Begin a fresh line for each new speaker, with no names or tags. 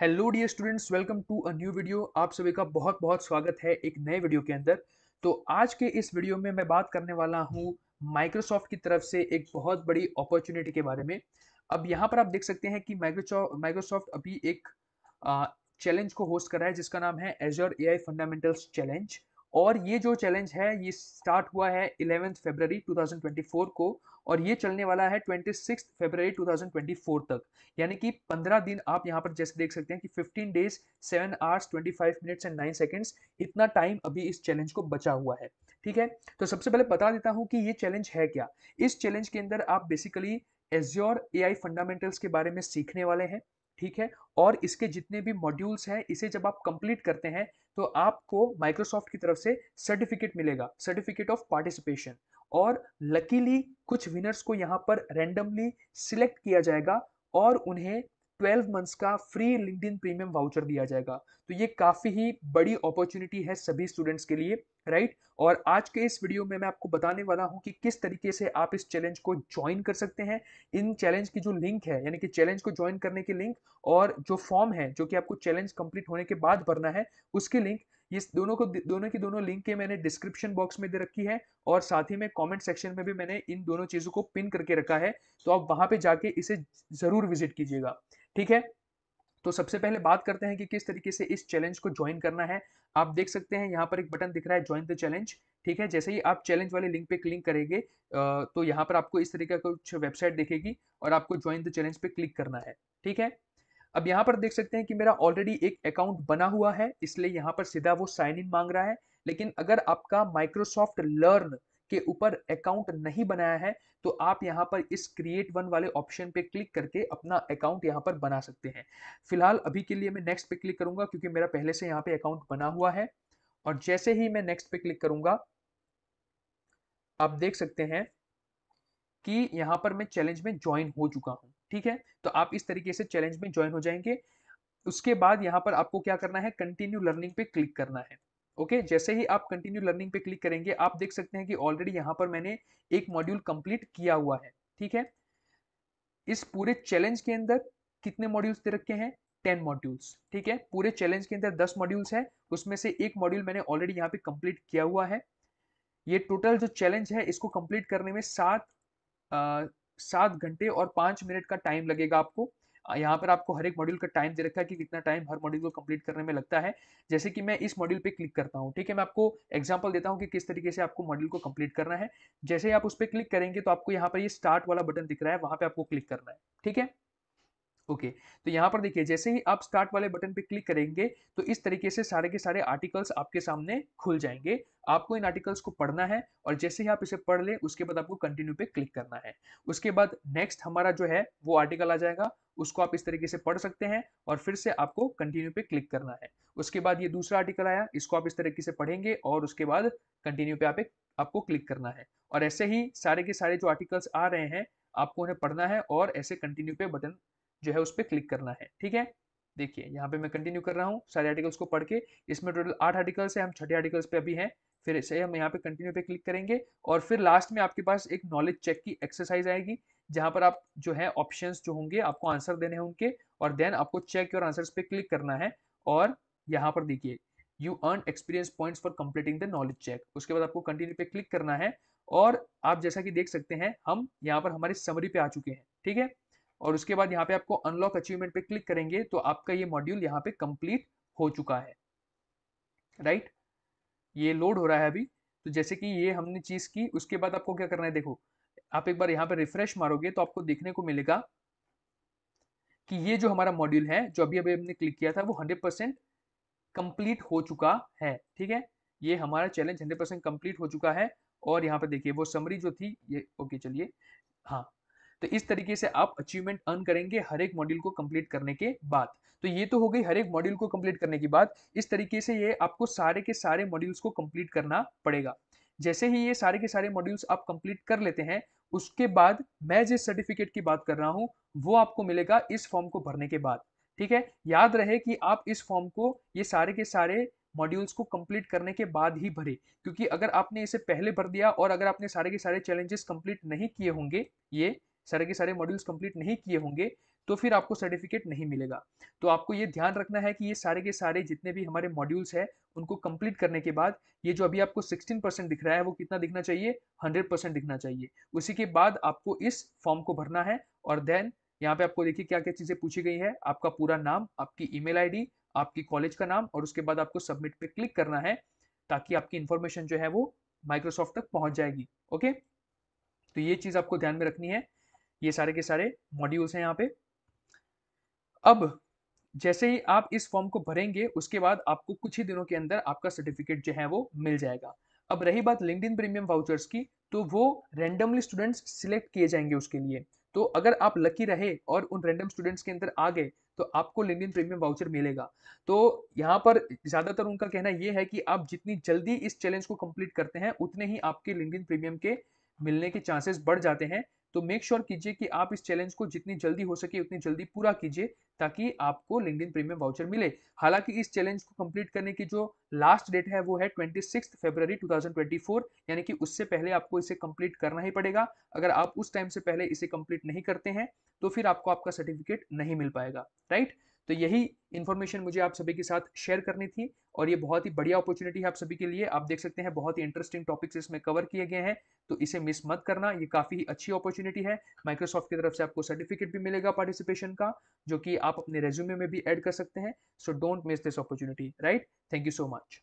Hello dear students welcome to a new video आप सभी का बहुत बहुत स्वागत है एक नए वीडियो के अंदर तो आज के इस वीडियो में मैं बात करने वाला हूँ माइक्रोसॉफ्ट की तरफ से एक बहुत बड़ी अपॉर्चुनिटी के बारे में अब यहाँ पर आप देख सकते हैं कि माइक्रोसॉफ्ट माइक्रोसॉफ्ट अभी एक चैलेंज को होस्ट कर रहा है जिसका नाम है एजर ए फंडामेंटल्स चैलेंज और ये जो चैलेंज है ये स्टार्ट हुआ है इलेवेंथ फेबररी 2024 को और ये चलने वाला है ट्वेंटी सिक्स फेबररी 2024 तक यानी कि 15 दिन आप यहाँ पर जैसे देख सकते हैं कि 15 days 7 hours 25 minutes and 9 seconds इतना टाइम अभी इस चैलेंज को बचा हुआ है ठीक है तो सबसे पहले बता देता हूँ कि ये चैलेंज है क्या इस चैलेंज के अंदर आप बेसिकली एज्योर ए फंडामेंटल्स के बारे में सीखने वाले हैं ठीक है और इसके जितने भी मॉड्यूल्स हैं इसे जब आप कंप्लीट करते हैं तो आपको माइक्रोसॉफ्ट की तरफ से सर्टिफिकेट मिलेगा सर्टिफिकेट ऑफ पार्टिसिपेशन और लकीली कुछ विनर्स को यहाँ पर रेंडमली सिलेक्ट किया जाएगा और उन्हें ट्वेल्व मंथ्स का फ्री इन प्रीमियम वाउचर दिया जाएगा तो ये काफ़ी ही बड़ी अपॉर्चुनिटी है सभी स्टूडेंट्स के लिए राइट और आज के इस वीडियो में मैं आपको बताने वाला हूँ कि किस तरीके से आप इस चैलेंज को ज्वाइन कर सकते हैं इन चैलेंज की जो लिंक है यानी कि चैलेंज को ज्वाइन करने की लिंक और जो फॉर्म है जो कि आपको चैलेंज कंप्लीट होने के बाद भरना है उसकी लिंक ये दोनों को दोनों की दोनों लिंक के मैंने डिस्क्रिप्शन बॉक्स में दे रखी है और साथ ही में कमेंट सेक्शन में भी मैंने इन दोनों चीज़ों को पिन करके रखा है तो आप वहाँ पे जाके इसे ज़रूर विजिट कीजिएगा ठीक है तो सबसे पहले बात करते हैं कि किस तरीके से इस चैलेंज को ज्वाइन करना है आप देख सकते हैं यहाँ पर एक बटन दिख रहा है ज्वाइन द चैलेंज ठीक है जैसे ही आप चैलेंज वाले लिंक पे क्लिक करेंगे तो यहाँ पर आपको इस तरीके का कुछ वेबसाइट दिखेगी और आपको ज्वाइन द चैलेंज पे क्लिक करना है ठीक है अब यहाँ पर देख सकते हैं कि मेरा ऑलरेडी एक अकाउंट बना हुआ है इसलिए यहाँ पर सीधा वो साइन इन मांग रहा है लेकिन अगर आपका माइक्रोसॉफ्ट लर्न के ऊपर अकाउंट नहीं बनाया है तो आप यहाँ पर इस क्रिएट वन वाले ऑप्शन पे क्लिक करके अपना अकाउंट यहाँ पर बना सकते हैं फिलहाल अभी के लिए मैं नेक्स्ट पे क्लिक करूंगा क्योंकि मेरा पहले से यहाँ पे अकाउंट बना हुआ है और जैसे ही मैं नेक्स्ट पे क्लिक करूंगा आप देख सकते हैं कि यहाँ पर मैं चैलेंज में ज्वाइन हो चुका हूँ ठीक है तो आप इस तरीके से चैलेंज में ज्वाइन हो जाएंगे उसके बाद यहाँ पर आपको क्या करना है कंटिन्यू लर्निंग पे क्लिक करना है ओके okay, जैसे ही आप कंटिन्यू लर्निंग पे क्लिक करेंगे आप देख सकते हैं कि ऑलरेडी यहाँ पर मैंने एक मॉड्यूल कंप्लीट किया हुआ है ठीक है इस पूरे चैलेंज के अंदर कितने मॉड्यूल्स दे रखे हैं टेन मॉड्यूल्स ठीक है पूरे चैलेंज के अंदर दस मॉड्यूल्स है उसमें से एक मॉड्यूल मैंने ऑलरेडी यहाँ पे कंप्लीट किया हुआ है ये टोटल जो चैलेंज है इसको कंप्लीट करने में सात सात घंटे और पांच मिनट का टाइम लगेगा आपको यहाँ पर आपको हर एक मॉड्यूल का टाइम दे रखा है कि कितना टाइम हर मॉड्यूल को कंप्लीट करने में लगता है जैसे कि मैं इस मॉड्यूल पे क्लिक करता हूँ ठीक है मैं आपको एग्जाम्पल देता हूँ कि किस तरीके से आपको मॉड्यूल को कंप्लीट करना है जैसे आप उस पर क्लिक करेंगे तो आपको यहाँ पर ये यह स्टार्ट वाला बटन दिख रहा है वहाँ पर आपको क्लिक करना है ठीक है ओके तो यहाँ पर देखिए जैसे ही आप स्टार्ट वाले बटन पे क्लिक करेंगे तो इस तरीके से सारे के सारे आर्टिकल्स आपके सामने खुल जाएंगे आपको इन आर्टिकल्स को पढ़ना है और जैसे ही आप इसे पढ़ ले उसके बाद आपको कंटिन्यू पे क्लिक करना है उसके बाद नेक्स्ट हमारा जो है वो आर्टिकल आ जाएगा उसको आप इस तरीके से पढ़ सकते हैं और फिर से आपको कंटिन्यू पे क्लिक करना है उसके बाद ये दूसरा आर्टिकल आया इसको आप इस तरीके से पढ़ेंगे और उसके बाद कंटिन्यू पे आप आपको क्लिक करना है और ऐसे ही सारे के सारे जो आर्टिकल्स आ रहे हैं आपको उन्हें पढ़ना है और ऐसे कंटिन्यू पे बटन जो है उस पर क्लिक करना है ठीक है देखिए यहाँ पे मैं कंटिन्यू कर रहा हूँ सारे आर्टिकल्स को पढ़ के इसमें टोटल आठ आर्टिकल्स है हम छठे आर्टिकल्स पे अभी हैं फिर इसे हम यहाँ पे कंटिन्यू पे क्लिक करेंगे और फिर लास्ट में आपके पास एक नॉलेज चेक की एक्सरसाइज आएगी जहाँ पर आप जो है ऑप्शंस जो होंगे आपको आंसर देने हैं उनके और देन आपको चेक और आंसर्स पे क्लिक करना है और यहाँ पर देखिए you earn experience points for completing the knowledge check उसके बाद आपको कंटिन्यू पे क्लिक करना है और आप जैसा कि देख सकते हैं हम यहाँ पर हमारे समरी पे आ चुके हैं ठीक है और उसके बाद यहाँ पे आपको अनलॉक अचीवमेंट पे क्लिक करेंगे तो आपका ये मॉड्यूल यहाँ पे कंप्लीट हो चुका है राइट right? ये लोड हो रहा है अभी तो जैसे कि ये हमने चीज़ की उसके बाद आपको क्या करना है देखो आप एक बार यहाँ पे रिफ्रेश मारोगे तो आपको देखने को मिलेगा कि ये जो हमारा मॉड्यूल है जो अभी अभी हमने क्लिक किया था वो हंड्रेड परसेंट कंप्लीट हो चुका है ठीक है ये हमारा चैलेंज हंड्रेड परसेंट कंप्लीट हो चुका है और यहाँ पे देखिए वो समरी जो थी ये ओके चलिए हाँ तो इस तरीके से आप अचीवमेंट अर्न करेंगे हर एक मॉड्यूल को कंप्लीट करने के बाद तो ये तो हो गई हर एक मॉड्यूल को कंप्लीट करने की बात इस तरीके से ये आपको सारे के सारे मॉड्यूल्स को कंप्लीट करना पड़ेगा जैसे ही ये सारे के सारे मॉड्यूल्स आप कंप्लीट कर लेते हैं उसके बाद मैं जिस सर्टिफिकेट की बात कर रहा हूँ वो आपको मिलेगा इस फॉर्म को भरने के बाद ठीक है याद रहे कि आप इस फॉर्म को ये सारे के सारे मॉड्यूल्स को कंप्लीट करने के बाद ही भरे क्योंकि अगर आपने इसे पहले भर दिया और अगर आपने सारे के सारे चैलेंजेस कंप्लीट नहीं किए होंगे ये सारे के सारे मॉड्यूल्स कंप्लीट नहीं किए होंगे तो फिर आपको सर्टिफिकेट नहीं मिलेगा तो आपको ये ध्यान रखना है कि ये सारे के सारे जितने भी हमारे मॉड्यूल्स हैं उनको कंप्लीट करने के बाद ये जो अभी आपको 16 परसेंट दिख रहा है वो कितना दिखना चाहिए 100 परसेंट दिखना चाहिए उसी के बाद आपको इस फॉर्म को भरना है और देन यहाँ पे आपको देखिए क्या क्या चीज़ें पूछी गई है आपका पूरा नाम आपकी ई मेल आपकी कॉलेज का नाम और उसके बाद आपको सबमिट पे क्लिक करना है ताकि आपकी इन्फॉर्मेशन जो है वो माइक्रोसॉफ्ट तक पहुंच जाएगी ओके तो ये चीज़ आपको ध्यान में रखनी है ये सारे के सारे मॉड्यूल्स हैं यहाँ पे अब जैसे ही आप इस फॉर्म को भरेंगे उसके बाद आपको कुछ ही दिनों के अंदर आपका सर्टिफिकेट जो है वो मिल जाएगा अब रही बात लिंकड प्रीमियम वाउचर्स की तो वो रैंडमली स्टूडेंट्स सिलेक्ट किए जाएंगे उसके लिए तो अगर आप लकी रहे और उन रैंडम स्टूडेंट्स के अंदर आ गए तो आपको इन प्रीमियम वाउचर मिलेगा तो यहाँ पर ज़्यादातर उनका कहना यह है कि आप जितनी जल्दी इस चैलेंज को कंप्लीट करते हैं उतने ही आपके लिंक प्रीमियम के मिलने के चांसेस बढ़ जाते हैं तो मेक श्योर कीजिए कि आप इस चैलेंज को जितनी जल्दी हो सके उतनी जल्दी पूरा कीजिए ताकि आपको लिंकडिन प्रीमियम वाउचर मिले हालांकि इस चैलेंज को कंप्लीट करने की जो लास्ट डेट है वो है ट्वेंटी सिक्स फेबररी टू यानी कि उससे पहले आपको इसे कंप्लीट करना ही पड़ेगा अगर आप उस टाइम से पहले इसे कंप्लीट नहीं करते हैं तो फिर आपको आपका सर्टिफिकेट नहीं मिल पाएगा राइट तो यही इन्फॉर्मेशन मुझे आप सभी के साथ शेयर करनी थी और ये बहुत ही बढ़िया अपॉर्चुनिटी है आप सभी के लिए आप देख सकते हैं बहुत ही इंटरेस्टिंग टॉपिक्स इसमें कवर किए गए हैं तो इसे मिस मत करना ये काफ़ी ही अच्छी अपॉर्चुनिटी है माइक्रोसॉफ्ट की तरफ से आपको सर्टिफिकेट भी मिलेगा पार्टिसिपेशन का जो कि आप अपने रेज्यूमे में भी एड कर सकते हैं so don't miss this opportunity right thank you so much